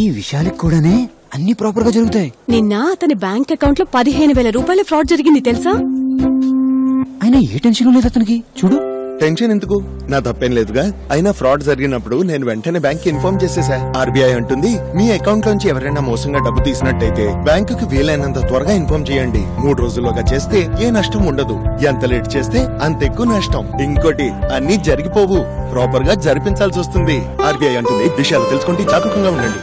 ఈ విషయాలకు కూడానే అన్ని ప్రాపర్ గా జరుగుతాయి నిన్న అతని బ్యాంక్ అకౌంట్ లో పదిహేను వేల రూపాయల ఫ్రాడ్ జరిగింది తెలుసా అయినా ఏ టెన్షన్ లేదు అతనికి చూడు టెన్షన్ ఎందుకు నా తప్పేం లేదుగా అయినా ఫ్రాడ్ జరిగినప్పుడు నేను వెంటనే బ్యాంక్ కి ఇన్ఫార్మ్ చేసేసా ఆర్బీఐ అంటుంది మీ అకౌంట్ లోంచి ఎవరైనా మోసంగా డబ్బు తీసినట్టయితే బ్యాంక్ కి వీలైనంత త్వరగా ఇన్ఫార్మ్ చేయండి మూడు రోజుల్లోగా చేస్తే ఏ నష్టం ఉండదు ఎంత లేట్ చేస్తే అంత ఎక్కువ నష్టం ఇంకోటి అన్ని జరిగిపోవు ప్రాపర్ గా జరిపించాల్సి వస్తుంది ఆర్బీఐ అంటుంది విషయాలు తెలుసుకుంటే జాగ్రత్తగా ఉండండి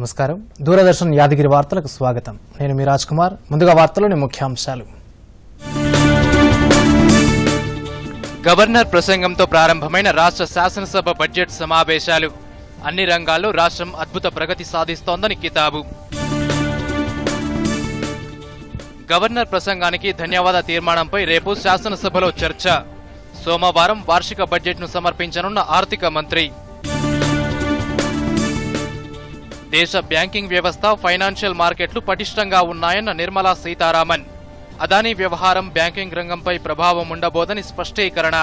నమస్కారం దూరదర్శన్ యాదగిరి వార్తలకు స్వాగతం నేను మీ రాజ్ కుమార్ ముందుగా వార్తలోని ముఖ్యాంశాలు గవర్నర్ ప్రసంగంతో ప్రారంభమైన రాష్ట్ర శాసనసభ బడ్జెట్ సమావేశాలు అన్ని రంగాల్లో రాష్ట్రం అద్భుత ప్రగతి సాధిస్తోందని కితాబు గవర్నర్ ప్రసంగానికి ధన్యవాద తీర్మానంపై రేపు శాసనసభలో చర్చ సోమవారం వార్షిక బడ్జెట్ను సమర్పించనున్న ఆర్థిక మంత్రి దేశ బ్యాంకింగ్ వ్యవస్థ ఫైనాన్షియల్ మార్కెట్లు పటిష్టంగా ఉన్నాయన్న నిర్మలా సీతారామన్ అదానీ వ్యవహారం బ్యాంకింగ్ రంగంపై ప్రభావం ఉండబోదని స్పష్టీకరణ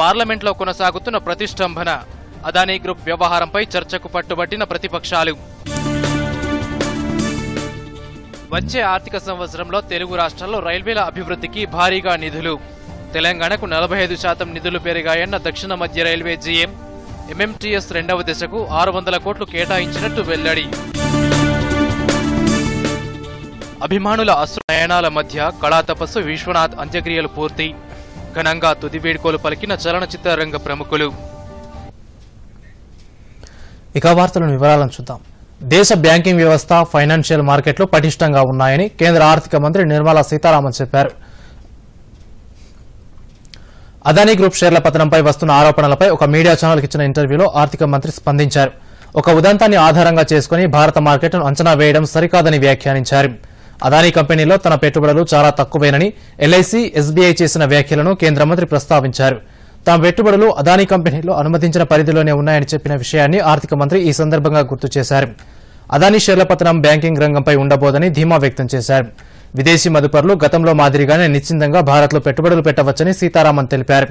పార్లమెంట్లో కొనసాగుతున్న ప్రతిష్టంభన అదానీ గ్రూప్ వ్యవహారంపై చర్చకు పట్టుబట్టిన ప్రతిపక్షాలు వచ్చే ఆర్థిక సంవత్సరంలో తెలుగు రాష్ట్రాల్లో రైల్వేల అభివృద్ధికి భారీగా నిధులు తెలంగాణకు నలభై ఐదు శాతం నిధులు పెరిగాయన్న దక్షిణ మధ్య రైల్వే జీఎం ఎంఎంటీఎస్ రెండవ దశకు ఆరు వందల కోట్లు కేటాయించినట్టు వెల్లడి అభిమానుల అశ్రయాణాల మధ్య కళాతపస్సు విశ్వనాథ్ అంత్యక్రియలు పూర్తి ఘనంగా తుది వేడుకోలు పలికిన చలనచిత్ర రంగ ప్రముఖులు ఇక వార్తలను వివరాలను చూద్దాం దేశ బ్యాంకింగ్ వ్యవస్థ ఫైనాన్షియల్ మార్కెట్లు పటిష్టంగా ఉన్నాయని కేంద్ర ఆర్థిక మంత్రి నిర్మలా సీతారామన్ చెప్పారు అదానీ గ్రూప్ షేర్ల పతనంపై వస్తున్న ఆరోపణలపై ఒక మీడియా ఛానల్కి ఇచ్చిన ఇంటర్వ్యూలో ఆర్థిక మంత్రి స్పందించారు ఒక ఉదంతాన్ని ఆధారంగా చేసుకుని భారత మార్కెట్ను అంచనా వేయడం సరికాదని వ్యాఖ్యానించారు అదానీ కంపెనీలో తన పెట్టుబడులు చాలా తక్కువేనని ఎల్ఐసి ఎస్బీఐ చేసిన వ్యాఖ్యలను కేంద్ర మంత్రి ప్రస్తావించారు తమ పెట్టుబడులు అదానీ కంపెనీలో అనుమతించిన పరిధిలోనే ఉన్నాయని చెప్పిన విషయాన్ని ఆర్థిక మంత్రి ఈ సందర్భంగా గుర్తు చేశారు అదానీ షేర్ల పతనం బ్యాంకింగ్ రంగంపై ఉండబోదని ధీమా వ్యక్తం చేశారు విదేశీ మదుపర్లు గతంలో మాదిరిగానే నిశ్చిందంగా భారత్లో పెట్టుబడులు పెట్టవచ్చని సీతారామన్ తెలిపారు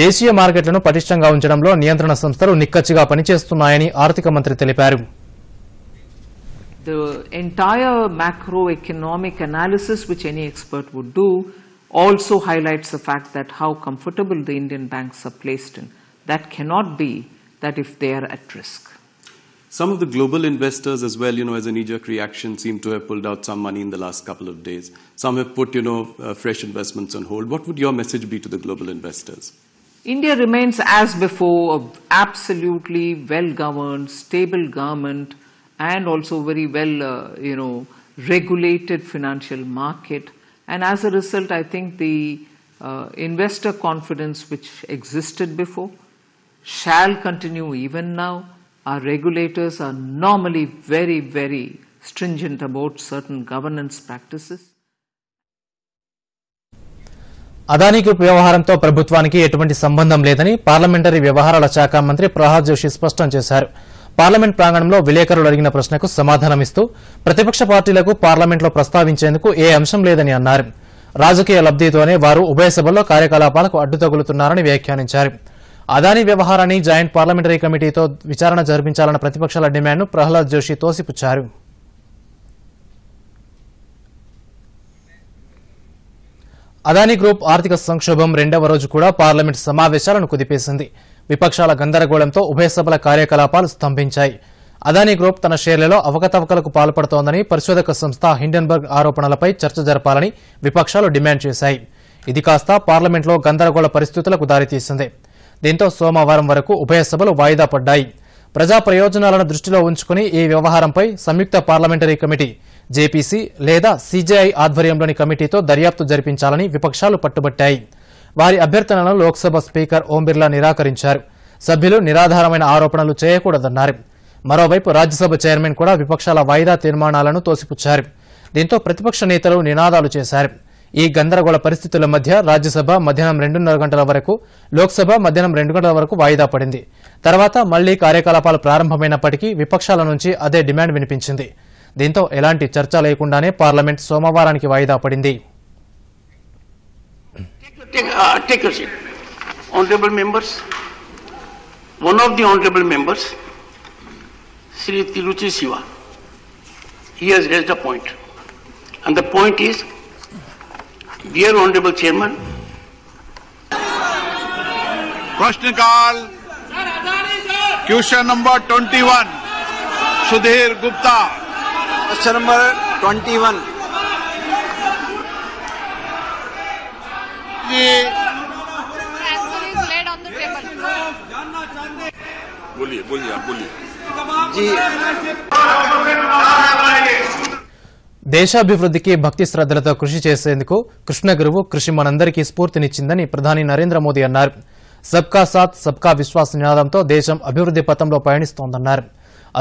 దేశీయ మార్కెట్లను పటిష్టంగా ఉంచడంలో నియంత్రణ సంస్థలు నిక్కచ్చిగా పనిచేస్తున్నాయని ఆర్థిక మంత్రి తెలిపారు also highlights the fact that how comfortable the Indian banks are placed in. That cannot be that if they are at risk. Some of the global investors as well, you know, as a knee-jerk reaction, seem to have pulled out some money in the last couple of days. Some have put, you know, uh, fresh investments on hold. What would your message be to the global investors? India remains, as before, an absolutely well-governed, stable government, and also very well, uh, you know, regulated financial market. And as a result, I think the uh, investor confidence which existed before shall continue even now Our regulators are normally very, very stringent about certain governance practices. Adani group వ్యవహారంతో ప్రభుత్వానికి ఎటువంటి సంబంధం లేదని parliamentary వ్యవహారాల శాఖ మంత్రి ప్రహ్లాద్ జోషి స్పష్టం చేశారు పార్లమెంట్ ప్రాంగణంలో విలేకరులు అడిగిన ప్రశ్నకు సమాధానమిస్తూ ప్రతిపక్ష పార్టీలకు పార్లమెంట్లో ప్రస్తావించేందుకు ఏ అంశం లేదని అన్నారు రాజకీయ లబ్దితోనే వారు ఉభయ సభల్లో కార్యకలాపాలకు అడ్డుతగులుతున్నారని వ్యాఖ్యానించారు అదానీ వ్యవహారాన్ని జాయింట్ పార్లమెంటరీ కమిటీతో విచారణ జరిపించాలన్న ప్రతిపక్షాల డిమాండ్ను ప్రహ్లాద్ జోషి తోసిపుచ్చారు అదానీ గ్రూప్ ఆర్థిక సంక్షోభం రెండవ రోజు కూడా పార్లమెంట్ సమావేశాలను కుదిపేసింది విపక్షాల గందరగోళంతో ఉభయ సభల కార్యకలాపాలు స్తంభించాయి అదానీ గ్రూప్ తన షేర్లలో అవకతవకలకు పాల్పడుతోందని పరిశోధక సంస్థ హిండెన్బర్గ్ ఆరోపణలపై చర్చ జరపాలని విపక్షాలు డిమాండ్ చేశాయి ఇది కాస్త పార్లమెంట్లో గందరగోళ పరిస్థితులకు దారితీసింది దీంతో సోమవారం వరకు ఉభయ సభలు వాయిదా పడ్డాయి ప్రజా ప్రయోజనాలను దృష్టిలో ఉంచుకుని ఈ వ్యవహారంపై సంయుక్త పార్లమెంటరీ కమిటీ జేపీసీ లేదా సీజేఐ ఆధ్వర్యంలోని కమిటీతో దర్యాప్తు జరిపించాలని విపక్షాలు పట్టుబట్టాయి వారి అభ్యర్థనలను లోక్సభ స్పీకర్ ఓం బిర్లా నిరాకరించారు సభ్యులు నిరాధారమైన ఆరోపణలు చేయకూడదన్నారు మరోవైపు రాజ్యసభ చైర్మన్ కూడా విపక్షాల వాయిదా తీర్మానాలను తోసిపుచ్చారు దీంతో ప్రతిపక్ష నేతలు నినాదాలు చేశారు ఈ గందరగోళ పరిస్థితుల మధ్య రాజ్యసభ మధ్యాహ్నం రెండున్నర గంటల వరకు లోక్సభ మధ్యాహ్నం రెండు గంటల వరకు వాయిదా పడింది తర్వాత మళ్లీ కార్యకలాపాలు ప్రారంభమైనప్పటికీ విపక్షాల నుంచి అదే డిమాండ్ వినిపించింది దీంతో ఎలాంటి చర్చ లేకుండానే పార్లమెంట్ సోమవారానికి వాయిదా పడింది uh, One of the honorable members, Sri Tiruchi Siva, he has point a And the point is dear honourable chairman प्रश्नकाल question number twenty one Sudhir Gupta question number twenty ji बोलिए बोलिए बोलिए जी దేశాభివృద్ధికి భక్తి శ్రద్దలతో కృషి చేసేందుకు కృష్ణగురువు కృషి మనందరికీ స్ఫూర్తినిచ్చిందని ప్రధాని నరేంద్ర మోదీ అన్నారు సబ్కా సాత్ సబ్కా విశ్వాస నినాదంతో దేశం అభివృద్ధి పథంలో పయనిస్తోందన్నారు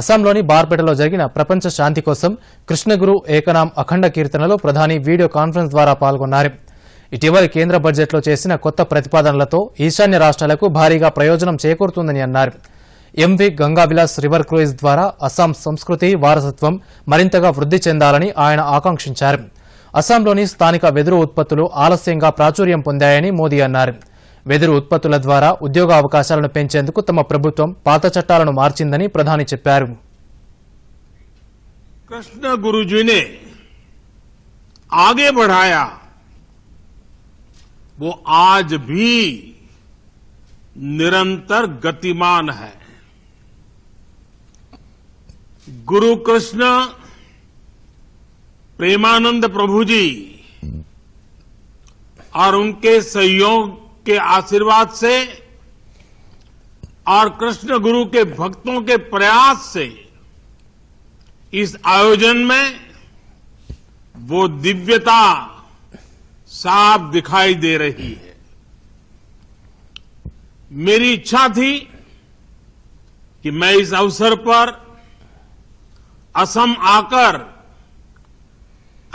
అస్సాంలోని బార్పేటలో జరిగిన ప్రపంచ శాంతి కోసం కృష్ణగురు ఏకనాం అఖండ కీర్తనలో ప్రధాని వీడియో కాన్ఫరెన్స్ ద్వారా పాల్గొన్నారు ఇటీవల కేంద్ర బడ్జెట్లో చేసిన కొత్త ప్రతిపాదనలతో ఈశాన్య రాష్ట్రాలకు భారీగా ప్రయోజనం చేకూరుతుందని అన్నారు ఎంవి గంగాబిలాస్ రివర్ క్రూయిజ్ ద్వారా అస్సాం సంస్కృతి వారసత్వం మరింతగా వృద్ధి చెందాలని ఆయన ఆకాంక్షించారు అస్సాంలోని స్థానిక వెదురు ఉత్పత్తులు ఆలస్యంగా ప్రాచుర్యం పొందాయని మోదీ అన్నారు వెదురు ఉత్పత్తుల ద్వారా ఉద్యోగ అవకాశాలను పెంచేందుకు తమ ప్రభుత్వం పాత చట్టాలను మార్చిందని ప్రధాని చెప్పారు కృష్ణ గురుజీనే ఆగే బఢాయా वो आज भी गुरु कृष्ण प्रेमानंद प्रभु जी और उनके सहयोग के आशीर्वाद से और कृष्ण गुरु के भक्तों के प्रयास से इस आयोजन में वो दिव्यता साफ दिखाई दे रही है मेरी इच्छा थी कि मैं इस अवसर पर असम आकर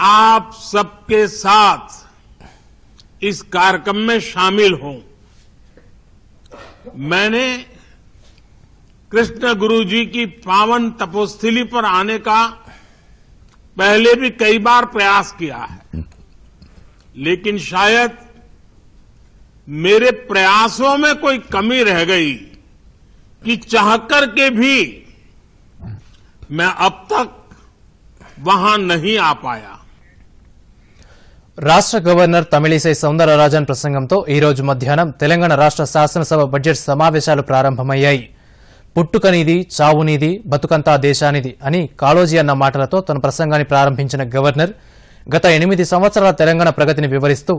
आप सबके साथ इस कार्यक्रम में शामिल हों मैंने कृष्ण गुरु जी की पावन तपोस्थली पर आने का पहले भी कई बार प्रयास किया है लेकिन शायद मेरे प्रयासों में कोई कमी रह गई कि चाहकर के भी मैं अब तक वहां नहीं आ पाया రాష్ట గవర్నర్ తమిళిసై సౌందరరాజన్ ప్రసంగంతో ఈరోజు మధ్యాహ్నం తెలంగాణ రాష్ట శాసనసభ బడ్జెట్ సమావేశాలు ప్రారంభమయ్యాయి పుట్టుకనిది చావునిది బతుకంతా దేశానిది అని కాళోజీ అన్న మాటలతో తన ప్రసంగాన్ని ప్రారంభించిన గవర్నర్ గత ఎనిమిది సంవత్సరాల తెలంగాణ ప్రగతిని వివరిస్తూ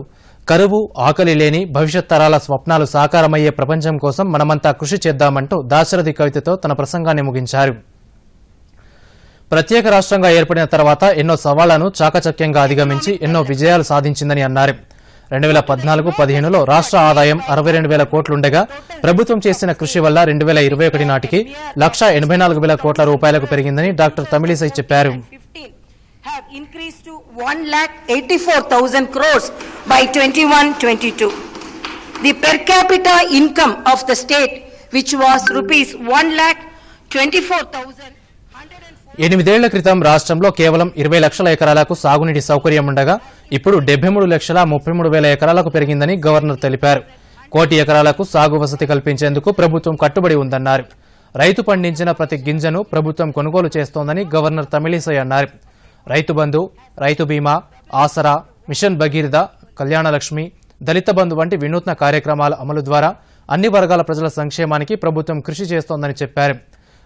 కరువు ఆకలి లేని భవిష్యత్ తరాల స్వప్నాలు సాకారమయ్యే ప్రపంచం కోసం మనమంతా కృషి చేద్దామంటూ దాశరథి కవితతో తన ప్రసంగాన్ని ముగించారు ప్రత్యేక రాష్ట్రంగా ఏర్పడిన తర్వాత ఎన్నో సవాళ్లను చాకచక్యంగా అధిగమించి ఎన్నో విజయాలు సాధించిందని అన్నారు రెండు వేల పద్నాలుగు పదిహేనులో రాష్ట్ర ఆదాయం అరవై రెండు వేల కోట్లుండగా ప్రభుత్వం చేసిన కృషి వల్ల రెండు వేల ఇరవై ఒకటి నాటికి లక్ష ఎనభై నాలుగు వేల కోట్ల రూపాయలకు పెరిగిందని డాక్టర్ తమిళిసై చెప్పారు of the state which of rupees one lakh twenty four thousand ఎనిమిదేళ్ల క్రితం రాష్ట్రంలో కేవలం ఇరవై లక్షల ఎకరాలకు సాగునీటి సౌకర్యం ఉండగా ఇప్పుడు డెబ్బై మూడు లక్షల ముప్పై మూడు వేల ఎకరాలకు పెరిగిందని గవర్నర్ తెలిపారు కోటి ఎకరాలకు సాగు వసతి కల్పించేందుకు ప్రభుత్వం కట్టుబడి ఉందన్నారు రైతు పండించిన ప్రతి గింజను ప్రభుత్వం కొనుగోలు చేస్తోందని గవర్నర్ తమిళిసై అన్నారు రైతు బంధు రైతు బీమా ఆసరా మిషన్ భగీరథ కళ్యాణలక్ష్మి దళిత బంధు వంటి వినూత్న కార్యక్రమాల అమలు ద్వారా అన్ని వర్గాల ప్రజల సంక్షేమానికి ప్రభుత్వం కృషి చేస్తోందని చెప్పారు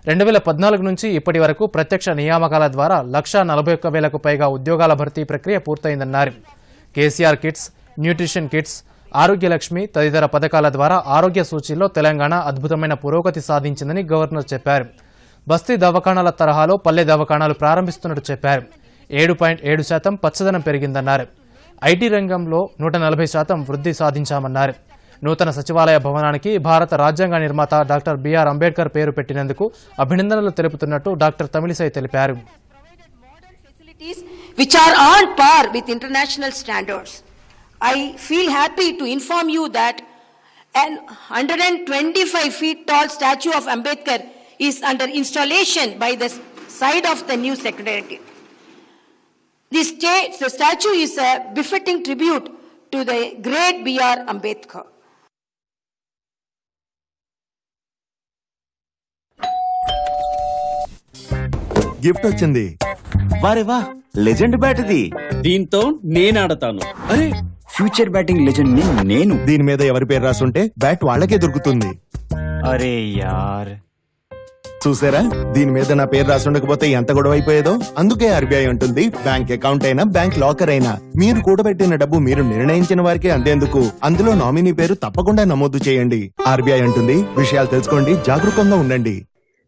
రెండు వేల పద్నాలుగు నుంచి ఇప్పటి వరకు ప్రత్యక్ష నియామకాల ద్వారా లక్ష నలభై ఒక్క వేలకు పైగా ఉద్యోగాల భర్తీ ప్రక్రియ పూర్తయిందన్నారు KCR kits nutrition kits Arogyalakshmi తదితర పథకాల ద్వారా ఆరోగ్య సూచీల్లో తెలంగాణ అద్భుతమైన పురోగతి సాధించిందని గవర్నర్ చెప్పారు బస్తీ దవాఖానాల తరహాలో పల్లె దవాఖానాలు ప్రారంభిస్తున్నట్టు చెప్పారు ఏడు పాయింట్ ఏడు శాతం పచ్చదనం పెరిగిందన్నారు ఐటీ రంగంలో నూట నలభై శాతం వృద్ధి సాధించామన్నారు నూతన సచివాలయ భవనానికి భారత రాజ్యాంగ నిర్మాత డాక్టర్ బీఆర్ అంబేద్కర్ పేరు పెట్టినందుకు అభినందనలు తెలుపుతున్నట్టు డాక్టర్ తమిళిసై తెలిపారు which are on par with international standards. I feel happy to inform you that an 125 feet tall statue of Ambedkar is under installation by the side of the new secretariat. this sta the statue is a befitting tribute to the great B.R. Ambedkar. Gift వచ్చింది వారే వా legend bat ఇది దీంతో నేను ఆడతాను అరే future batting legend ని నేను దీని మీద ఎవరి పేరు రాసుంటే బ్యాట్ వాళ్ళకే దొరుకుతుంది అరే యార్ చూసారా దీని మీద నా పేరు రాసుండకపోతే ఎంత గొడవ అయిపోయేదో అందుకే ఆర్బీఐ ఉంటుంది బ్యాంక్ అకౌంట్ అయినా బ్యాంక్ లాకర్ అయినా మీరు కూడబెట్టిన డబ్బు మీరు నిర్ణయించిన వారికి అందేందుకు అందులో నామినీ పేరు తప్పకుండా నమోదు చేయండి ఆర్బీఐ ఉంటుంది విషయాలు తెలుసుకోండి జాగరూకంగా ఉండండి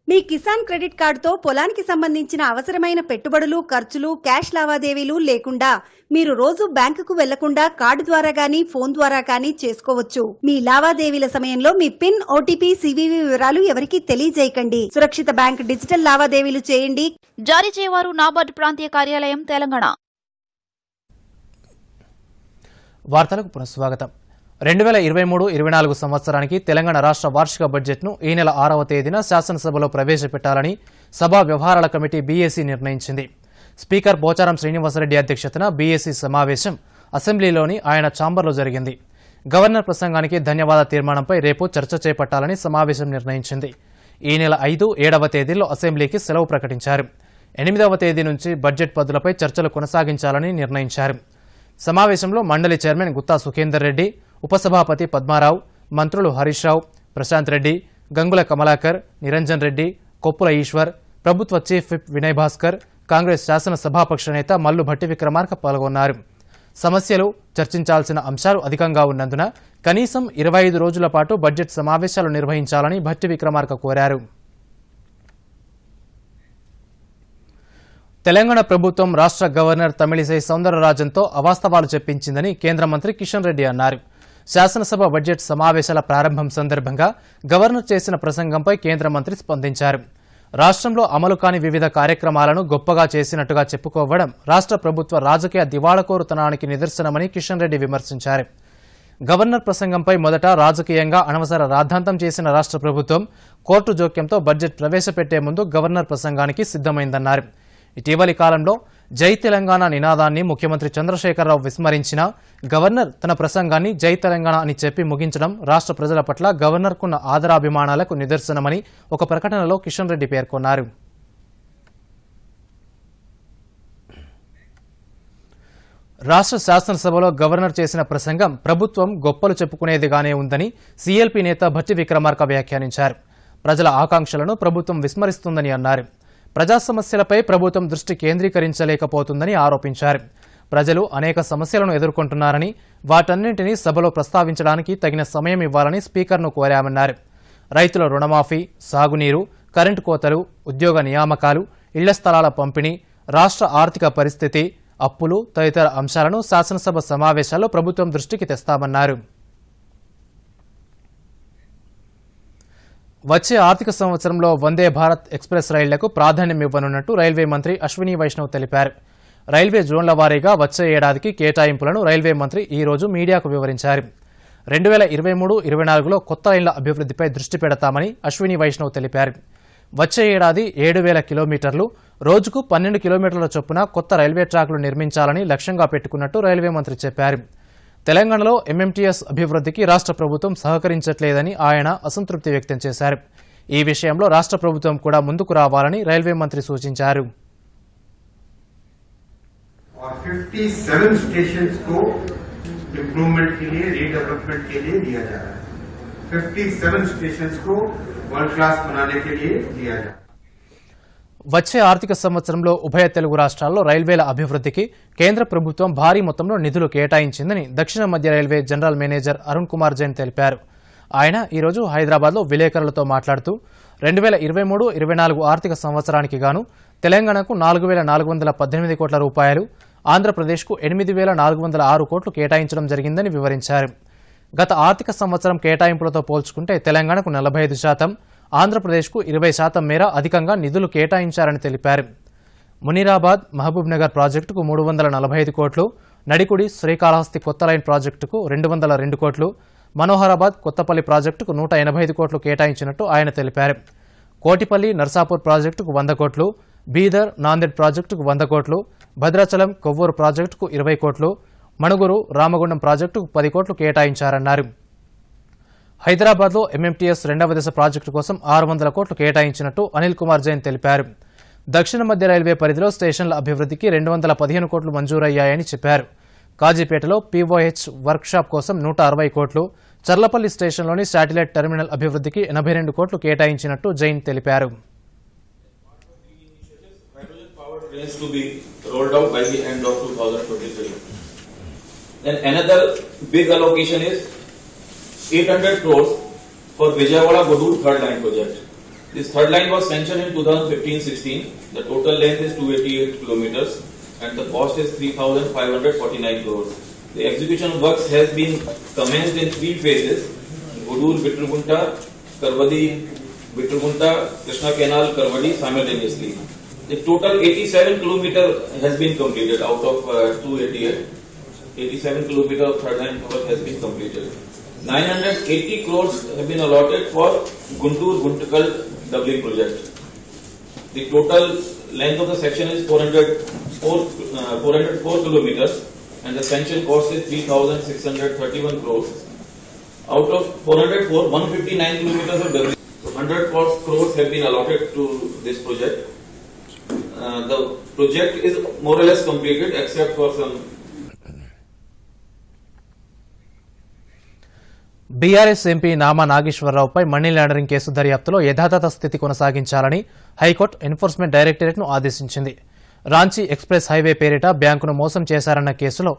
మీ కిసాన్ క్రెడిట్ కార్డుతో పొలానికి సంబంధించిన అవసరమైన పెట్టుబడులు ఖర్చులు క్యాష్ లావాదేవీలు లేకుండా మీరు రోజు బ్యాంకుకు వెళ్లకుండా కార్డు ద్వారా గానీ ఫోన్ ద్వారా గానీ చేసుకోవచ్చు మీ లావాదేవీల సమయంలో మీ పిన్ ఓటీపీ సివివి వివరాలు ఎవరికీ తెలియజేయకండి సురక్షిత బ్యాంక్ డిజిటల్ లావాదేవీలు చేయండి జారీ చేయవారు నాబార్డు ప్రాంతీయ కార్యాలయం తెలంగాణ వార్తలకు పునఃస్వాగతం రెండు వేల ఇరవై మూడు ఇరవై నాలుగు సంవత్సరానికి తెలంగాణ రాష్ట్ర వార్షిక బడ్జెట్ను ఈ నెల ఆరవ తేదీన శాసనసభలో ప్రవేశపెట్టాలని సభా వ్యవహారాల కమిటీ బీఏసీ నిర్ణయించింది స్పీకర్ పోచారం శ్రీనివాసరెడ్డి అధ్యక్షతన బీఏసీ సమావేశం అసెంబ్లీలోని ఆయన ఛాంబర్లో జరిగింది గవర్నర్ ప్రసంగానికి ధన్యవాద తీర్మానంపై రేపు చర్చ చేపట్టాలని సమావేశం నిర్ణయించింది ఈ నెల ఐదు ఏడవ తేదీలో అసెంబ్లీకి సెలవు ప్రకటించారు ఎనిమిదవ తేదీ నుంచి బడ్జెట్ పద్దులపై చర్చలు కొనసాగించాలని నిర్ణయించారు సమావేశంలో మండలి చైర్మన్ గుత్తా సుఖేందర్ రెడ్డి ఉపసభాపతి పద్మారావు మంత్రులు హరీష్ రావు ప్రశాంత్ రెడ్డి గంగుల కమలాకర్ నిరంజన్ రెడ్డి కొప్పుల ఈశ్వర్ ప్రభుత్వ చీఫ్ విప్ వినయ్ భాస్కర్ కాంగ్రెస్ శాసనసభాపక్ష నేత మల్లు భట్టి విక్రమార్క పాల్గొన్నారు సమస్యలు చర్చించాల్సిన అంశాలు అధికంగా ఉన్నందున కనీసం ఇరవై ఐదు రోజుల పాటు బడ్జెట్ సమావేశాలు నిర్వహించాలని భట్టి విక్రమార్క కోరారు తెలంగాణ ప్రభుత్వం రాష్ట్ర గవర్నర్ తమిళిసై సౌందరరాజన్తో అవాస్తవాలు చెప్పించిందని కేంద్ర మంత్రి కిషన్ రెడ్డి అన్నారు శాసనసభ బడ్జెట్ సమావేశాల ప్రారంభం సందర్భంగా గవర్నర్ చేసిన ప్రసంగంపై కేంద్ర మంత్రి స్పందించారు రాష్ట్రంలో అమలు కాని వివిధ కార్యక్రమాలను గొప్పగా చేసినట్టుగా చెప్పుకోవడం రాష్ట్ర ప్రభుత్వ రాజకీయ దివాళకోరుతనానికి నిదర్శనమని కిషన్ రెడ్డి విమర్శించారు గవర్నర్ ప్రసంగంపై మొదట రాజకీయంగా అనవసర రాద్ధాంతం చేసిన రాష్ట్ర ప్రభుత్వం కోర్టు జోక్యంతో బడ్జెట్ ప్రవేశపెట్టే ముందు గవర్నర్ ప్రసంగానికి సిద్దమైందన్నారు ఇటీవలి కాలంలో జై తెలంగాణ నినాదాన్ని ముఖ్యమంత్రి చంద్రశేఖరరావు విస్మరించిన గవర్నర్ తన ప్రసంగాన్ని జై తెలంగాణ అని చెప్పి ముగించడం రాష్ట్ర ప్రజల పట్ల గవర్నర్కున్న ఆదరాభిమానాలకు నిదర్శనమని ఒక ప్రకటనలో కిషన్ రెడ్డి పేర్కొన్నారు రాష్ట్ర శాసనసభలో గవర్నర్ చేసిన ప్రసంగం ప్రభుత్వం గొప్పలు చెప్పుకునేదిగానే ఉందని సీఎల్పీ నేత భట్టి విక్రమార్క వ్యాఖ్యానించారు ప్రజల ఆకాంక్షలను ప్రభుత్వం విస్మరిస్తుందని అన్నారు ప్రజా సమస్యలపై ప్రభుత్వం దృష్టి కేంద్రీకరించలేకపోతుందని ఆరోపించారు ప్రజలు అనేక సమస్యలను ఎదుర్కొంటున్నారని వాటన్నింటినీ సభలో ప్రస్తావించడానికి తగిన సమయం ఇవ్వాలని స్పీకర్ను కోరామన్నారు రైతుల రుణమాఫీ సాగునీరు కరెంటు కోతలు ఉద్యోగ నియామకాలు ఇళ్ల స్థలాల పంపిణీ రాష్ట్ర ఆర్థిక పరిస్థితి అప్పులు తదితర అంశాలను శాసనసభ సమావేశాల్లో ప్రభుత్వం దృష్టికి తెస్తామన్నారు వచ్చే ఆర్థిక సంవత్సరంలో వందే భారత్ ఎక్స్ప్రెస్ రైళ్లకు ప్రాధాన్యం ఇవ్వనున్నట్టు రైల్వే మంత్రి అశ్విని వైష్ణవ్ తెలిపారు రైల్వే జోన్ల వారీగా వచ్చే ఏడాదికి కేటాయింపులను రైల్వే మంత్రి ఈ రోజు మీడియాకు వివరించారు రెండు వేల ఇరవై మూడు ఇరవై నాలుగులో కొత్త రైళ్ల అభివృద్ధిపై దృష్టి పెడతామని అశ్విని వైష్ణవ్ తెలిపారు వచ్చే ఏడాది ఏడు వేల కిలోమీటర్లు రోజుకు పన్నెండు కిలోమీటర్ల చొప్పున కొత్త రైల్వే ట్రాక్లు నిర్మించాలని లక్ష్యంగా పెట్టుకున్నట్టు రైల్వే మంత్రి చెప్పారు తెలంగాణలో ఎంఎంటీఎస్ అభివృద్ధికి రాష్ట్ర ప్రభుత్వం సహకరించట్లేదని ఆయన అసంతృప్తి వ్యక్తం చేశారు ఈ విషయంలో రాష్ట్ర ప్రభుత్వం కూడా ముందుకు రావాలని రైల్వే మంత్రి సూచించారు వచ్చే ఆర్థిక సంవత్సరంలో ఉభయ తెలుగు రాష్ట్రాల్లో రైల్వేల అభివృద్ధికి కేంద్ర ప్రభుత్వం భారీ మొత్తంలో నిధులు కేటాయించిందని దక్షిణ మధ్య railway general manager Arun Kumar Jain తెలిపారు ఆయన ఈరోజు హైదరాబాద్లో విలేకరులతో మాట్లాడుతూ రెండు వేల ఇరవై మూడు ఇరవై నాలుగు ఆర్థిక సంవత్సరానికి గాను తెలంగాణకు నాలుగు వేల నాలుగు వందల పద్దెనిమిది కోట్ల రూపాయలు ఆంధ్రప్రదేశ్కు ఎనిమిది వేల నాలుగు వందల ఆరు కోట్లు కేటాయించడం జరిగిందని వివరించారు గత ఆర్థిక సంవత్సరం కేటాయింపులతో పోల్చుకుంటే తెలంగాణకు నలభై ఐదు శాతం ఆంధ్రప్రదేశ్కు ఇరవై శాతం మేర అధికంగా నిధులు కేటాయించారని తెలిపారు మునీరాబాద్ మహబూబ్ నగర్ ప్రాజెక్టుకు మూడు వందల నలభై ఐదు కోట్లు నడికుడి శ్రీకాళహస్తి కొత్త లైన్ ప్రాజెక్టుకు రెండు వందల రెండు కోట్లు మనోహరాబాద్ కొత్తపల్లి ప్రాజెక్టుకు నూట ఎనభై ఐదు కోట్లు కేటాయించినట్టు ఆయన తెలిపారు కోటిపల్లి నర్సాపూర్ ప్రాజెక్టుకు వంద కోట్లు బీదర్ నాందేడ్ ప్రాజెక్టుకు వంద కోట్లు భద్రాచలం కొవ్వూరు ప్రాజెక్టుకు ఇరవై కోట్లు మణుగురు రామగుండం ప్రాజెక్టుకు పది కోట్లు కేటాయించారన్నారు హైదరాబాద్లో ఎంఎంటీఎస్ రెండవ దశ ప్రాజెక్టు కోసం ఆరు వందల కోట్లు కేటాయించినట్టు అనిల్ కుమార్ జైన్ తెలిపారు దక్షిణ మధ్య రైల్వే పరిధిలో స్టేషన్ల అభివృద్ధికి రెండు వందల పదిహేను కోట్లు మంజూరయ్యాయని చెప్పారు కాజీపేటలో పీవోహెచ్ వర్క్షాప్ కోసం నూట అరవై కోట్లు చర్లపల్లి స్టేషన్లోని శాటిలైట్ టెర్మినల్ అభివృద్ధికి ఎనభై రెండు కోట్లు కేటాయించినట్టు జైన్ తెలిపారు Then another big allocation is 800 crores for Vijayawada Godur third line project. This third line was sanctioned in 2015-16. The total length is 288 kilometers and the cost is 3,549 crores. The execution works has been commenced in three phases: Godur, Vitrugunta, Karvadi, Vitrugunta, Krishna Canal, Karvadi simultaneously. The total 87 kilometer has been completed out of uh, 288. 87 kilometer of third line work has been completed. 980 crores have been allotted for guntur Guntukal doubling project. The total length of the section is 404, uh, 404 kilometers and the sanction cost is 3631 crores. Out of 404, 159 kilometers of doubling, 100 crores have been allotted to this project. Uh, the project is more or less completed except for some BRS MP Nama నాగేశ్వరరావుపై money laundering case దర్యాప్తులో యథాతథ స్థితి కొనసాగించాలని high court enforcement డైరెక్టరేట్ను ఆదేశించింది Ranchi express highway పేరిట బ్యాంకును మోసం చేశారన్న కేసులో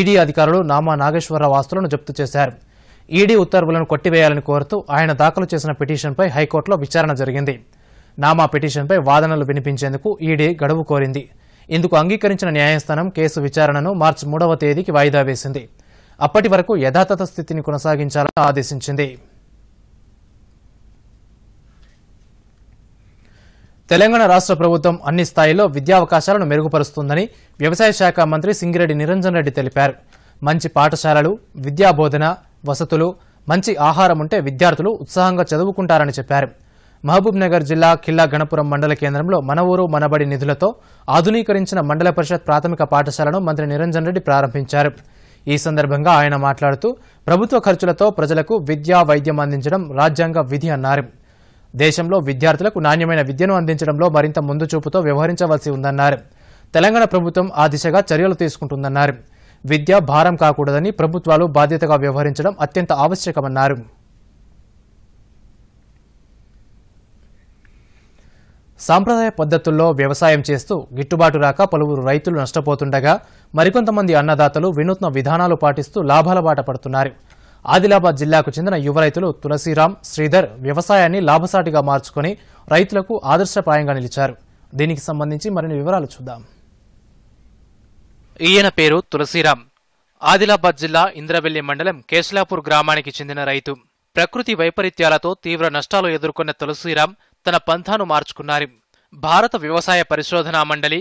ఈడీ అధికారులు నామా నాగేశ్వరరావు ఆస్తులను జప్తు చేశారు ఈడీ ఉత్తర్వులను కొట్టివేయాలని కోరుతూ ఆయన దాఖలు చేసిన పిటిషన్పై హైకోర్టులో విచారణ జరిగింది నామా పిటిషన్పై వాదనలు వినిపించేందుకు ఈడీ గడువు కోరింది ఇందుకు అంగీకరించిన న్యాయస్థానం కేసు విచారణను మార్చి మూడవ తేదీకి వాయిదా వేసింది అప్పటి వరకు యథాతథ స్థితిని కొనసాగించాలని ఆదేశించింది తెలంగాణ రాష్ట్ర ప్రభుత్వం అన్ని స్థాయిలో విద్యావకాశాలను మెరుగుపరుస్తుందని వ్యవసాయ శాఖ మంత్రి సింగిరెడ్డి నిరంజన్ రెడ్డి తెలిపారు మంచి పాఠశాలలు విద్యాబోధన వసతులు మంచి ఆహారం ఉంటే విద్యార్థులు ఉత్సాహంగా చదువుకుంటారని చెప్పారు మహబూబ్నగర్ జిల్లా ఖిల్లా గణపురం మండల కేంద్రంలో మన ఊరు మనబడి నిధులతో ఆధునీకరించిన మండల పరిషత్ ప్రాథమిక పాఠశాలను మంత్రి నిరంజన్ రెడ్డి ప్రారంభించారు ఈ సందర్భంగా ఆయన మాట్లాడుతూ ప్రభుత్వ ఖర్చులతో ప్రజలకు విద్యా వైద్యం అందించడం రాజ్యాంగ విధి అన్నారు దేశంలో విద్యార్థులకు నాణ్యమైన విద్యను అందించడంలో మరింత ముందు చూపుతో వ్యవహరించవలసి ఉందన్నారు తెలంగాణ ప్రభుత్వం ఆ దిశగా చర్యలు తీసుకుంటుందన్నారు విద్య భారం కాకూడదని ప్రభుత్వాలు బాధ్యతగా వ్యవహరించడం అత్యంత ఆవశ్యకమన్నారు సాంప్రదాయ పద్ధతుల్లో వ్యవసాయం చేస్తూ గిట్టుబాటు రాక పలువురు రైతులు నష్టపోతుండగా మరికొంతమంది అన్నదాతలు వినూత్న విధానాలు పాటిస్తూ లాభాల బాట పడుతున్నారు ఆదిలాబాద్ జిల్లాకు చెందిన యువ రైతులు శ్రీధర్ వ్యవసాయాన్ని లాభసాటిగా మార్చుకుని రైతులకు ఆదర్శప్రాయంగా నిలిచారు దీనికి సంబంధించి మరిన్ని వివరాలు చూద్దాం ఈయన పేరు తులసీరామ్ ఆదిలాబాద్ జిల్లా ఇంద్రవెల్లి మండలం కేశలాపూర్ గ్రామానికి చెందిన రైతు ప్రకృతి వైపరీత్యాలతో తీవ్ర నష్టాలు ఎదుర్కొన్న తులసీరాం తన పంథాను మార్చుకున్నారు భారత వ్యవసాయ పరిశోధనా మండలి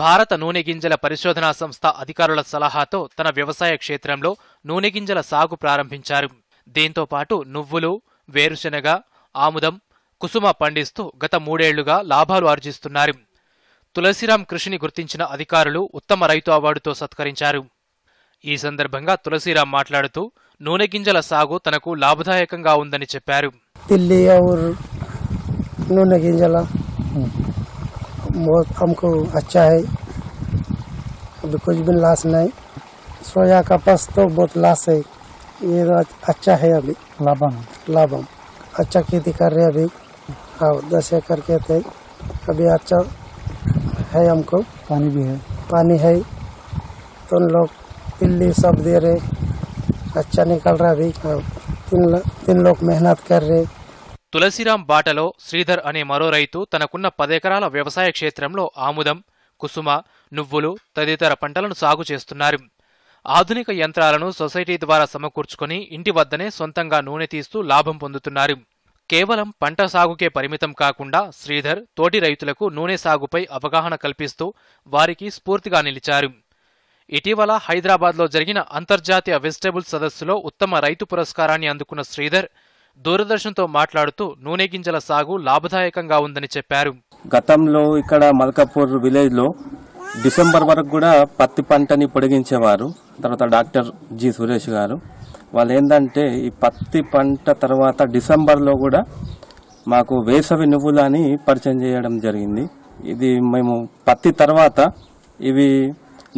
భారత నూనె గింజల పరిశోధనా సంస్థ అధికారుల సలహాతో తన వ్యవసాయ క్షేత్రంలో నూనె గింజల సాగు ప్రారంభించారు దీంతో పాటు నువ్వులు వేరుశెనగ ఆముదం కుసుమ పండిస్తూ గత మూడేళ్లుగా లాభాలు ఆర్జిస్తున్నారు తులసిరాం కృషిని గుర్తించిన అధికారులు ఉత్తమ రైతు అవార్డుతో సత్కరించారు ఈ సందర్భంగా తులసిరాం మాట్లాడుతూ నూనె గింజల సాగు తనకు లాభదాయకంగా ఉందని చెప్పారు बहुत हमको अच्छा है अभी कुछ भी लाश नहीं सोया का पास तो बहुत लाश है ये तो अच्छा है अभी लाभम लाभम अच्छा खेती कर रहे अभी हाँ दस एकड़ के थे अभी अच्छा है हमको पानी भी है पानी है तो लोग पिल्ली सब दे रहे अच्छा निकल रहा अभी हाँ तीन लोग तीन लोग मेहनत कर रहे తులసిరాం బాటలో శ్రీధర్ అనే మరో రైతు తనకున్న పదెకరాల వ్యవసాయ క్షేత్రంలో ఆముదం కుసుమ నువ్వులు తదితర పంటలను సాగు చేస్తున్నారు ఆధునిక యంత్రాలను సొసైటీ ద్వారా సమకూర్చుకుని ఇంటి వద్దనే సొంతంగా నూనె తీస్తూ లాభం పొందుతున్నారు కేవలం పంట సాగుకే పరిమితం కాకుండా శ్రీధర్ తోటి రైతులకు నూనె సాగుపై అవగాహన కల్పిస్తూ వారికి స్ఫూర్తిగా నిలిచారు ఇటీవల హైదరాబాద్లో జరిగిన అంతర్జాతీయ వెజిటబుల్స్ సదస్సులో ఉత్తమ రైతు పురస్కారాన్ని అందుకున్న శ్రీధర్ దూరదర్శన్తో మాట్లాడుతూ నూనె గింజల సాగు లాభదాయకంగా ఉందని చెప్పారు గతంలో ఇక్కడ మల్కాపూర్ విలేజ్ లో డిసెంబర్ వరకు కూడా పత్తి పంటని పొడిగించేవారు తర్వాత డాక్టర్ జి సురేష్ గారు వాళ్ళు ఏంటంటే ఈ పత్తి పంట తర్వాత డిసెంబర్లో కూడా మాకు వేసవి నువ్వులు అని పరిచయం చేయడం జరిగింది ఇది మేము పత్తి తర్వాత ఇవి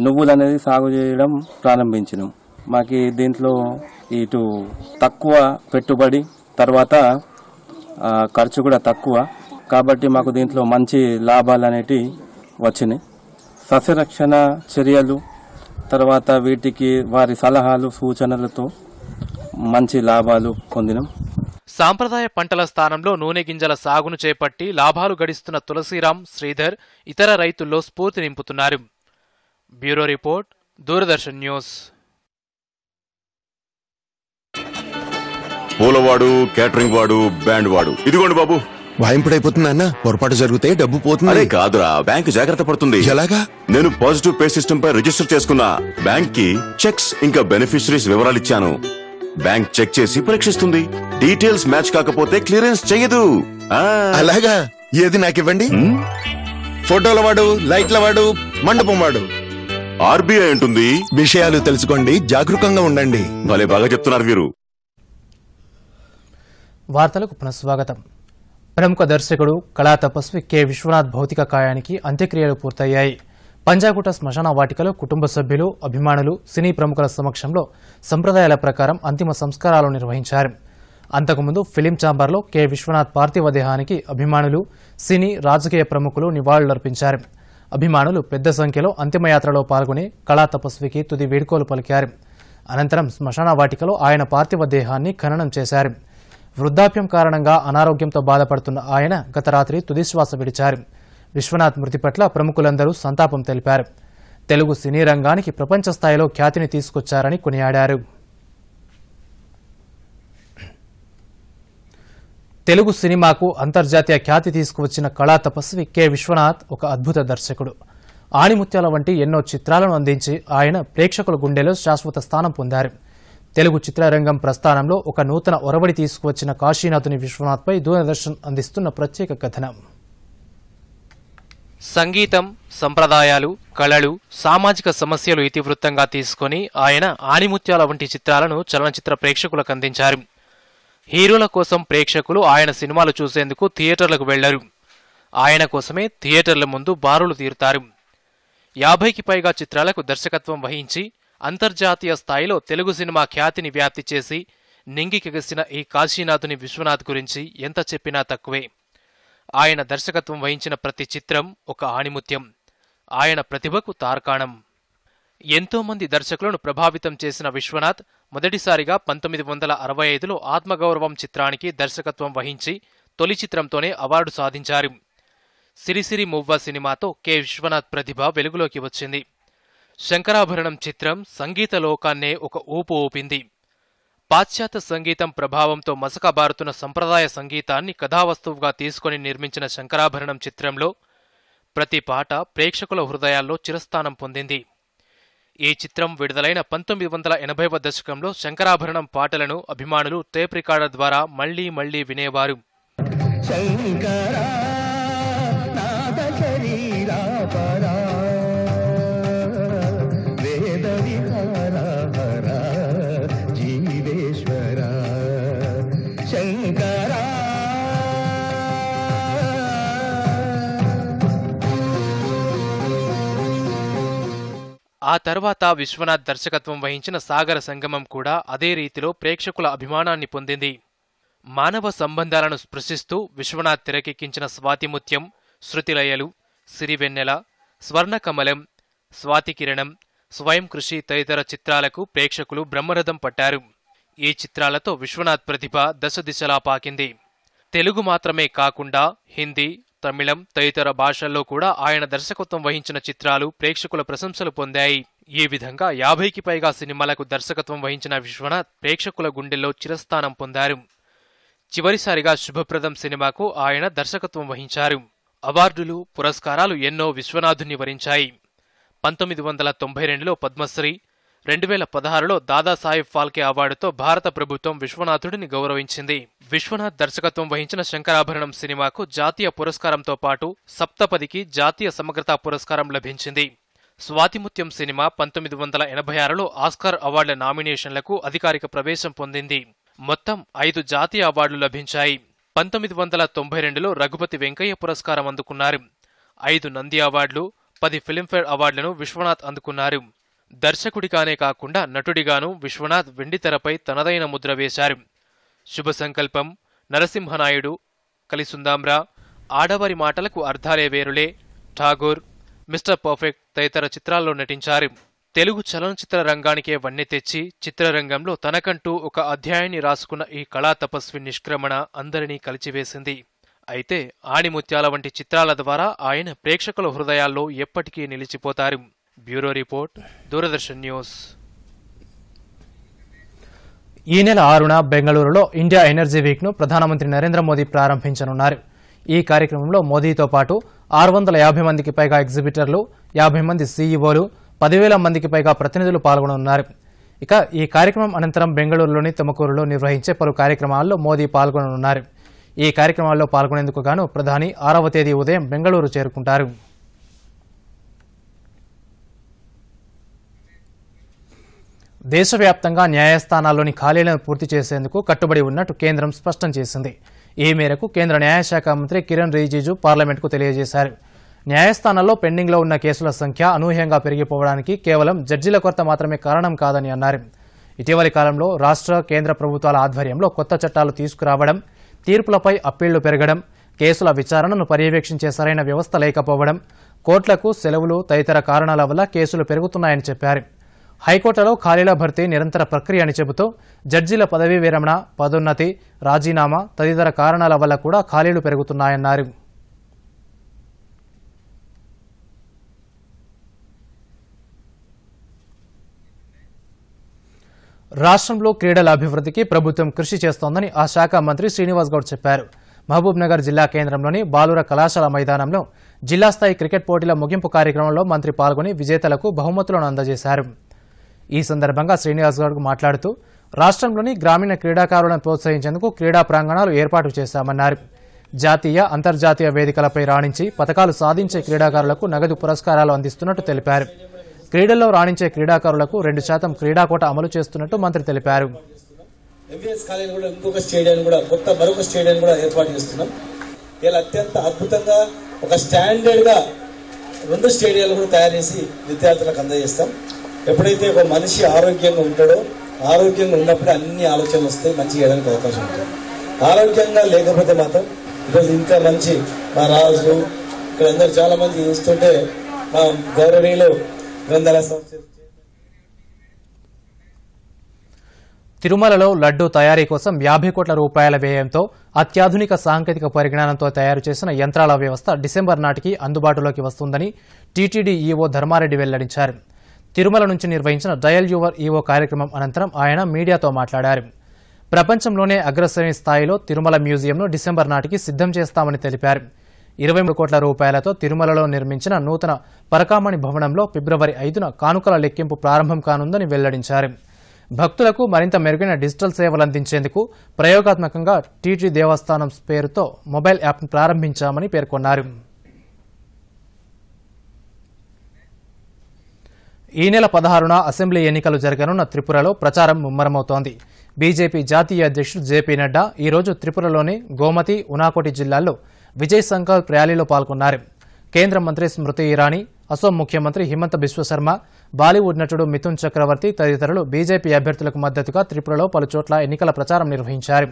నువ్వులు అనేది సాగు చేయడం ప్రారంభించినాం మాకు దీంట్లో ఇటు తక్కువ పెట్టుబడి తర్వాత ఖర్చు కూడా తక్కువ కాబట్టి మాకు దీంట్లో మంచి లాభాలు అనేటివి వచ్చినాయి సస్యరక్షణ చర్యలు తర్వాత వీటికి వారి సలహాలు సూచనలతో మంచి లాభాలు పొందినాం సాంప్రదాయ పంటల స్థానంలో నూనె గింజల సాగును చేపట్టి లాభాలు గడిస్తున్న తులసిరామ్ శ్రీధర్ ఇతర రైతుల్లో స్ఫూర్తి నింపుతున్నారు బ్యూరో రిపోర్ట్ దూరదర్శన్ న్యూస్ పూలవాడు కేటరింగ్ వాడు బ్యాండ్ వాడు ఇదిగోండి బాబు వాయింపుడైపోతుంది పొరపాటు జరిగితే డబ్బు పోతుంది అరే కాదురా బ్యాంక్ జాగ్రత్త పడుతుంది ఎలాగా నేను పాజిటివ్ పే సిస్టమ్ పై రిజిస్టర్ చేసుకున్నా బ్యాంక్ కి చెక్స్ ఇంకా బెనిఫిషరీస్ వివరాలు ఇచ్చాను బ్యాంక్ చెక్ చేసి పరీక్షిస్తుంది డీటెయిల్స్ మ్యాచ్ కాకపోతే క్లియరెన్స్ చెయ్యదు అలాగా ఏది ఇవ్వండి ఫోటోల వాడు లైట్ల వాడు మండపం వాడు ఆర్బీఐ ఉంటుంది విషయాలు తెలుసుకోండి జాగరూకంగా ఉండండి భలే బాగా చెప్తున్నారు వీరు వార్తలకు పునఃస్వాగతం ప్రముఖ దర్శకుడు కళా తపస్వి కె విశ్వనాథ్ భౌతిక కాయానికి అంత్యక్రియలు పూర్తయ్యాయి పంజాగుట శ్మశాన వాటికలో కుటుంబ సభ్యులు అభిమానులు సినీ ప్రముఖుల సమక్షంలో సంప్రదాయాల ప్రకారం అంతిమ సంస్కారాలు నిర్వహించారు అంతకుముందు ఫిలిం ఛాంబర్లో కె విశ్వనాథ్ పార్థివ దేహానికి అభిమానులు సినీ రాజకీయ ప్రముఖులు నివాళులర్పించారు అభిమానులు పెద్ద సంఖ్యలో అంతిమయాత్రలో పాల్గొని కళా తపస్వికి తుది వేడుకోలు పలికారు అనంతరం శ్మశాన వాటికలో ఆయన పార్థివ దేహాన్ని ఖననం చేశారు వృద్ధాప్యం కారణంగా అనారోగ్యంతో బాధపడుతున్న ఆయన గత రాత్రి తుదిశ్వాస విడిచారు విశ్వనాథ్ మృతి పట్ల ప్రముఖులందరూ సంతాపం తెలిపారు తెలుగు సినీ రంగానికి ప్రపంచ స్థాయిలో ఖ్యాతిని తీసుకొచ్చారని కొనియాడారు తెలుగు సినిమాకు అంతర్జాతీయ ఖ్యాతి తీసుకువచ్చిన కళా తపస్వి కె విశ్వనాథ్ ఒక అద్భుత దర్శకుడు ఆణిముత్యాల వంటి ఎన్నో చిత్రాలను అందించి ఆయన ప్రేక్షకుల గుండెలో శాశ్వత స్థానం పొందారు తెలుగు చిత్రరంగం ప్రస్థానంలో ఒక నూతన ఒరవడి తీసుకువచ్చిన కాశీనాథుని విశ్వనాథ్పై దూరదర్శన్ అందిస్తున్న ప్రత్యేక కథనం సంగీతం సంప్రదాయాలు కళలు సామాజిక సమస్యలు ఇతివృత్తంగా తీసుకుని ఆయన ఆణిముత్యాల వంటి చిత్రాలను చలనచిత్ర ప్రేక్షకులకు అందించారు హీరోల కోసం ప్రేక్షకులు ఆయన సినిమాలు చూసేందుకు థియేటర్లకు వెళ్లరు ఆయన కోసమే థియేటర్ల ముందు బారులు తీరుతారు యాభైకి పైగా చిత్రాలకు దర్శకత్వం వహించి అంతర్జాతీయ స్థాయిలో తెలుగు సినిమా ఖ్యాతిని వ్యాప్తి చేసి నింగికెగిసిన ఈ కాశీనాథుని విశ్వనాథ్ గురించి ఎంత చెప్పినా తక్కువే ఆయన దర్శకత్వం వహించిన ప్రతి చిత్రం ఒక ఆణిముత్యం ఆయన ప్రతిభకు తార్కాణం ఎంతోమంది దర్శకులను ప్రభావితం చేసిన విశ్వనాథ్ మొదటిసారిగా పంతొమ్మిది వందల అరవై ఐదులో ఆత్మగౌరవం చిత్రానికి దర్శకత్వం వహించి తొలి చిత్రంతోనే అవార్డు సాధించారు సిరిసిరి మువ్వ సినిమాతో కె విశ్వనాథ్ ప్రతిభ వెలుగులోకి వచ్చింది శంకరాభరణం చిత్రం సంగీత లోకాన్నే ఒక ఊపు ఊపింది పాశ్చాత్య సంగీతం ప్రభావంతో మసకబారుతున్న సంప్రదాయ సంగీతాన్ని కథావస్తువుగా తీసుకొని నిర్మించిన శంకరాభరణం చిత్రంలో ప్రతి పాట ప్రేక్షకుల హృదయాల్లో చిరస్థానం పొందింది ఈ చిత్రం విడుదలైన పంతొమ్మిది వందల ఎనభైవ దశకంలో శంకరాభరణం పాటలను అభిమానులు టేప్ రికార్డర్ ద్వారా మళ్లీ మళ్లీ వినేవారు శంకరా ఆ తర్వాత విశ్వనాథ్ దర్శకత్వం వహించిన సాగర సంగమం కూడా అదే రీతిలో ప్రేక్షకుల అభిమానాన్ని పొందింది మానవ సంబంధాలను స్పృశిస్తూ విశ్వనాథ్ తెరకెక్కించిన స్వాతిముత్యం శృతిలయలు సిరివెన్నెల స్వర్ణకమలం స్వాతికిరణం స్వయం కృషి తదితర చిత్రాలకు ప్రేక్షకులు బ్రహ్మరథం పట్టారు ఈ చిత్రాలతో విశ్వనాథ్ ప్రతిభ దశ దిశలా పాకింది తెలుగు మాత్రమే కాకుండా హిందీ తమిళం తదితర భాషల్లో కూడా ఆయన దర్శకత్వం వహించిన చిత్రాలు ప్రేక్షకుల ప్రశంసలు పొందాయి ఈ విధంగా యాభైకి పైగా సినిమాలకు దర్శకత్వం వహించిన విశ్వనాథ్ ప్రేక్షకుల గుండెల్లో చిరస్థానం పొందారు చివరిసారిగా శుభప్రదం సినిమాకు ఆయన దర్శకత్వం వహించారు అవార్డులు పురస్కారాలు ఎన్నో విశ్వనాథుని వరించాయి పంతొమ్మిది వందల తొంభై రెండులో పద్మశ్రీ రెండు వేల పదహారులో దాదాసాహెబ్ ఫాల్కే అవార్డుతో భారత ప్రభుత్వం విశ్వనాథుడిని గౌరవించింది విశ్వనాథ్ దర్శకత్వం వహించిన శంకరాభరణం సినిమాకు జాతీయ పురస్కారంతో పాటు సప్తపదికి జాతీయ సమగ్రతా పురస్కారం లభించింది స్వాతిముత్యం సినిమా పంతొమ్మిది వందల ఎనభై ఆరులో ఆస్కార్ అవార్డుల నామినేషన్లకు అధికారిక ప్రవేశం పొందింది మొత్తం ఐదు జాతీయ అవార్డులు లభించాయి పంతొమ్మిది వందల తొంభై రెండులో రఘుపతి వెంకయ్య పురస్కారం అందుకున్నారు ఐదు నంది అవార్డులు పది ఫిలింఫేర్ అవార్డులను విశ్వనాథ్ అందుకున్నారు దర్శకుడిగానే కాకుండా నటుడిగాను విశ్వనాథ్ వెండితెరపై తనదైన ముద్ర వేశారు శుభ సంకల్పం నరసింహనాయుడు కలిసుందాంరా ఆడవారి మాటలకు అర్థాలే వేరులే ఠాగూర్ మిస్టర్ పర్ఫెక్ట్ తదితర చిత్రాల్లో నటించారు తెలుగు చలనచిత్ర రంగానికే వన్నె తెచ్చి చిత్రరంగంలో తనకంటూ ఒక అధ్యాయాన్ని రాసుకున్న ఈ కళా తపస్వి నిష్క్రమణ అందరినీ కలిచివేసింది అయితే ఆణిముత్యాల వంటి చిత్రాల ద్వారా ఆయన ప్రేక్షకుల హృదయాల్లో ఎప్పటికీ నిలిచిపోతారు బ్యూరో రిపోర్ట్ దూరదర్శన్ న్యూస్ ఈ నెల ఆరున బెంగళూరులో ఇండియా ఎనర్జీ వీక్ ను ప్రధానమంత్రి నరేంద్ర మోదీ ప్రారంభించనున్నారు ఈ కార్యక్రమంలో మోదీతో పాటు ఆరు వందల యాభై మందికి పైగా ఎగ్జిబిటర్లు యాభై మంది సీఈఓలు పదివేల మందికి పైగా ప్రతినిధులు పాల్గొనున్నారు ఇక ఈ కార్యక్రమం అనంతరం బెంగళూరులోని తుమకూరులో నిర్వహించే పలు కార్యక్రమాల్లో మోదీ పాల్గొననున్నారు ఈ కార్యక్రమాల్లో పాల్గొనేందుకు గాను ప్రధాని ఆరవ తేదీ ఉదయం బెంగళూరు చేరుకుంటారు దేశవ్యాప్తంగా న్యాయస్థానాల్లోని ఖాళీలను పూర్తి చేసేందుకు కట్టుబడి ఉన్నట్టు కేంద్రం స్పష్టం చేసింది ఈ మేరకు కేంద్ర న్యాయశాఖ మంత్రి కిరణ్ రిజిజు పార్లమెంట్కు తెలియజేశారు న్యాయస్థానాల్లో పెండింగ్లో ఉన్న కేసుల సంఖ్య అనూహ్యంగా పెరిగిపోవడానికి కేవలం జడ్జీల కొరత మాత్రమే కారణం కాదని అన్నారు ఇటీవలి కాలంలో రాష్ట్ర కేంద్ర ప్రభుత్వాల ఆధ్వర్యంలో కొత్త చట్టాలు తీసుకురావడం తీర్పులపై అప్పీళ్లు పెరగడం కేసుల విచారణను పర్యవేక్షించే సరైన వ్యవస్థ లేకపోవడం కోర్టులకు సెలవులు తదితర కారణాల వల్ల కేసులు పెరుగుతున్నాయని చెప్పారు హైకోర్టులో ఖాళీల భర్తీ నిరంతర ప్రక్రియ అని చెబుతూ జడ్జీల పదవీ విరమణ పదోన్నతి రాజీనామా తదితర కారణాల వల్ల కూడా ఖాళీలు పెరుగుతున్నాయన్నారు రాష్ట్రంలో క్రీడల అభివృద్ధికి ప్రభుత్వం కృషి చేస్తోందని ఆ శాఖ మంత్రి శ్రీనివాస్ గౌడ్ చెప్పారు మహబూబ్నగర్ జిల్లా కేంద్రంలోని బాలుర కళాశాల మైదానంలో జిల్లా స్థాయి క్రికెట్ పోటీల ముగింపు కార్యక్రమంలో మంత్రి పాల్గొని విజేతలకు బహుమతులను అందజేశారు ఈ సందర్భంగా శ్రీనివాస్ గౌడ్కు మాట్లాడుతూ రాష్ట్రంలోని గ్రామీణ క్రీడాకారులను ప్రోత్సహించేందుకు క్రీడా ప్రాంగణాలు ఏర్పాటు చేశామన్నారు జాతీయ అంతర్జాతీయ వేదికలపై రాణించి పథకాలు సాధించే క్రీడాకారులకు నగదు పురస్కారాలు అందిస్తున్నట్టు తెలిపారు క్రీడల్లో రాణించే క్రీడాకారులకు రెండు శాతం క్రీడాకోట అమలు చేస్తున్నట్టు మంత్రి తెలిపారు రెండు స్టేడియాలు కూడా తయారు చేసి విద్యార్థులకు అందజేస్తాం ఎప్పుడైతే ఒక మనిషి ఆరోగ్యంగా ఉంటాడో ఆరోగ్యంగా ఉన్నప్పుడు అన్ని ఆలోచనలు వస్తాయి మంచి చేయడానికి అవకాశం ఉంటుంది ఆరోగ్యంగా లేకపోతే మాత్రం ఈరోజు ఇంకా మంచి మా రాజు ఇక్కడ అందరు చాలా మంది చూస్తుంటే మా గౌరవనీయులు గ్రంథాలయ తిరుమలలో లడ్డు తయారీ కోసం యాభై కోట్ల రూపాయల వ్యయంతో అత్యాధునిక సాంకేతిక పరిజ్ఞానంతో తయారు చేసిన యంత్రాల వ్యవస్థ డిసెంబర్ నాటికి అందుబాటులోకి వస్తుందని టీటీడీ ధర్మారెడ్డి వెల్లడించారు తిరుమల నుంచి నిర్వహించిన డయల్ యువర్ ఈవో కార్యక్రమం అనంతరం ఆయన మీడియాతో మాట్లాడారు ప్రపంచంలోనే అగ్రశ్రేణి స్థాయిలో తిరుమల మ్యూజియంను డిసెంబర్ నాటికి సిద్ధం చేస్తామని తెలిపారు ఇరవై మూడు కోట్ల రూపాయలతో తిరుమలలో నిర్మించిన నూతన పరకామణి భవనంలో ఫిబ్రవరి ఐదున కానుకల లెక్కింపు ప్రారంభం కానుందని వెల్లడించారు భక్తులకు మరింత మెరుగైన డిజిటల్ సేవలు అందించేందుకు ప్రయోగాత్మకంగా టీటీ దేవస్థానం పేరుతో మొబైల్ యాప్ను ప్రారంభించామని పేర్కొన్నారు ఈ నెల పదహారున అసెంబ్లీ ఎన్నికలు జరగనున్న త్రిపురలో ప్రచారం ముమ్మరమవుతోంది బీజేపీ జాతీయ అధ్యక్షుడు జేపీ నడ్డా ఈరోజు త్రిపురలోని గోమతి ఉనాకోటి జిల్లాల్లో విజయ్ సంకల్ప్ ర్యాలీలో పాల్గొన్నారు కేంద్ర మంత్రి స్మృతి ఇరానీ అసోం ముఖ్యమంత్రి హిమంత బిశ్వశర్మ బాలీవుడ్ నటుడు మిథున్ చక్రవర్తి తదితరులు బీజేపీ అభ్యర్థులకు మద్దతుగా త్రిపురలో పలుచోట్ల ఎన్నికల ప్రచారం నిర్వహించారు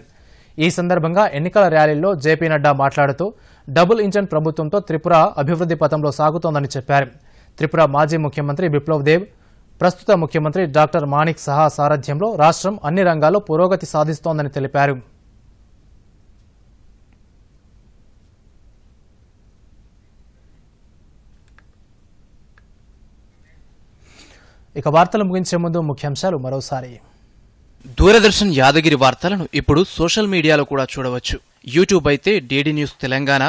ఈ సందర్భంగా ఎన్నికల ర్యాలీలో జేపీ నడ్డా మాట్లాడుతూ డబుల్ ఇంజన్ ప్రభుత్వంతో త్రిపుర అభివృద్ది పథంలో సాగుతోందని చెప్పారు త్రిపుర మాజీ ముఖ్యమంత్రి బిప్లవ్ దేవ్ ప్రస్తుత ముఖ్యమంత్రి డాక్టర్ మాణిక్ సహా సారథ్యంలో రాష్ట్రం అన్ని రంగాల్లో పురోగతి సాధిస్తోందని తెలిపారు ఇక వార్తలు ముగించే ముందు ముఖ్యాంశాలు మరోసారి దూరదర్శన్ యాదగిరి వార్తలను ఇప్పుడు సోషల్ మీడియాలో కూడా చూడవచ్చు యూట్యూబ్ అయితే డీడీ న్యూస్ తెలంగాణ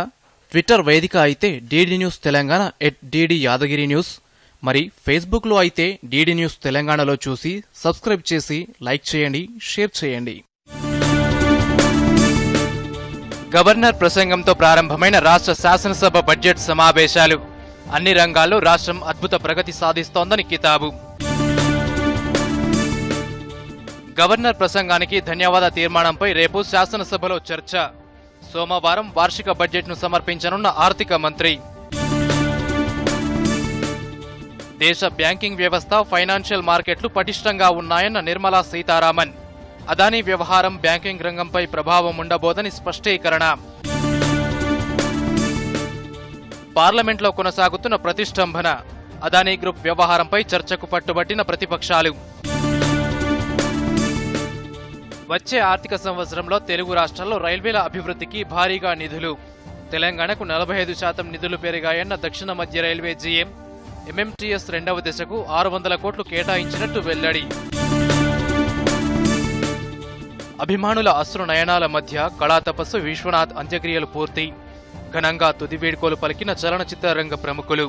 ట్విట్టర్ వేదిక అయితే DD news Telangana at DD Yadagiri news మరి ఫేస్బుక్లో అయితే డీడీ న్యూస్ తెలంగాణలో చూసి సబ్స్క్రైబ్ చేసి లైక్ చేయండి షేర్ చేయండి గవర్నర్ ప్రసంగంతో ప్రారంభమైన రాష్ట్ర శాసనసభ బడ్జెట్ సమావేశాలు అన్ని రంగాల్లో రాష్ట్రం అద్భుత ప్రగతి సాధిస్తోందని కితాబు గవర్నర్ ప్రసంగానికి ధన్యవాద తీర్మానంపై రేపు శాసనసభలో చర్చ సోమవారం వార్షిక బడ్జెట్ను సమర్పించనున్న ఆర్థిక మంత్రి దేశ బ్యాంకింగ్ వ్యవస్థ ఫైనాన్షియల్ మార్కెట్లు పటిష్టంగా ఉన్నాయన్న నిర్మలా సీతారామన్ అదానీ వ్యవహారం బ్యాంకింగ్ రంగంపై ప్రభావం ఉండబోదని స్పష్టీకరణ పార్లమెంట్లో కొనసాగుతున్న ప్రతిష్టంభన అదానీ గ్రూప్ వ్యవహారంపై చర్చకు పట్టుబట్టిన ప్రతిపక్షాలు వచ్చే ఆర్థిక సంవత్సరంలో తెలుగు రాష్ట్రాల్లో రైల్వేల అభివృద్ధికి భారీగా నిధులు తెలంగాణకు నలభై ఐదు శాతం నిధులు పెరిగాయన్న దక్షిణ మధ్య రైల్వే జీఎం ఎంఎంటీఎస్ రెండవ దశకు ఆరు వందల కోట్లు కేటాయించినట్టు వెల్లడి అభిమానుల అశ్రు నయనాల మధ్య తపస్సు విశ్వనాథ్ అంత్యక్రియలు పూర్తి ఘనంగా తుది వేడుకోలు పలికిన చలనచిత్రరంగ ప్రముఖులు